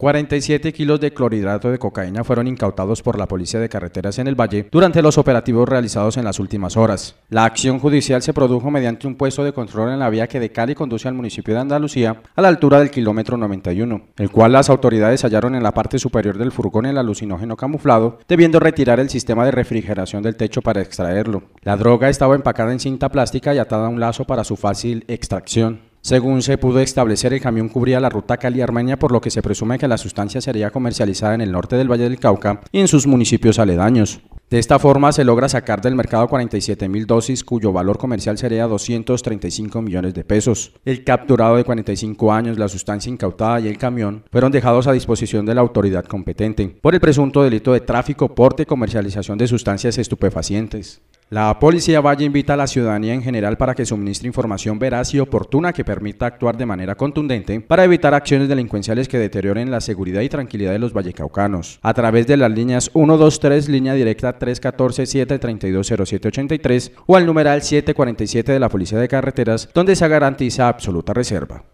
47 kilos de clorhidrato de cocaína fueron incautados por la Policía de Carreteras en el Valle durante los operativos realizados en las últimas horas. La acción judicial se produjo mediante un puesto de control en la vía que de Cali conduce al municipio de Andalucía a la altura del kilómetro 91, el cual las autoridades hallaron en la parte superior del furgón el alucinógeno camuflado, debiendo retirar el sistema de refrigeración del techo para extraerlo. La droga estaba empacada en cinta plástica y atada a un lazo para su fácil extracción. Según se pudo establecer, el camión cubría la ruta Cali-Armenia, por lo que se presume que la sustancia sería comercializada en el norte del Valle del Cauca y en sus municipios aledaños. De esta forma se logra sacar del mercado 47.000 dosis cuyo valor comercial sería 235 millones de pesos. El capturado de 45 años, la sustancia incautada y el camión fueron dejados a disposición de la autoridad competente por el presunto delito de tráfico, porte y comercialización de sustancias estupefacientes. La policía Valle invita a la ciudadanía en general para que suministre información veraz y oportuna que permita actuar de manera contundente para evitar acciones delincuenciales que deterioren la seguridad y tranquilidad de los vallecaucanos. A través de las líneas 123, línea directa 314-732-0783 o al numeral 747 de la Policía de Carreteras, donde se garantiza absoluta reserva.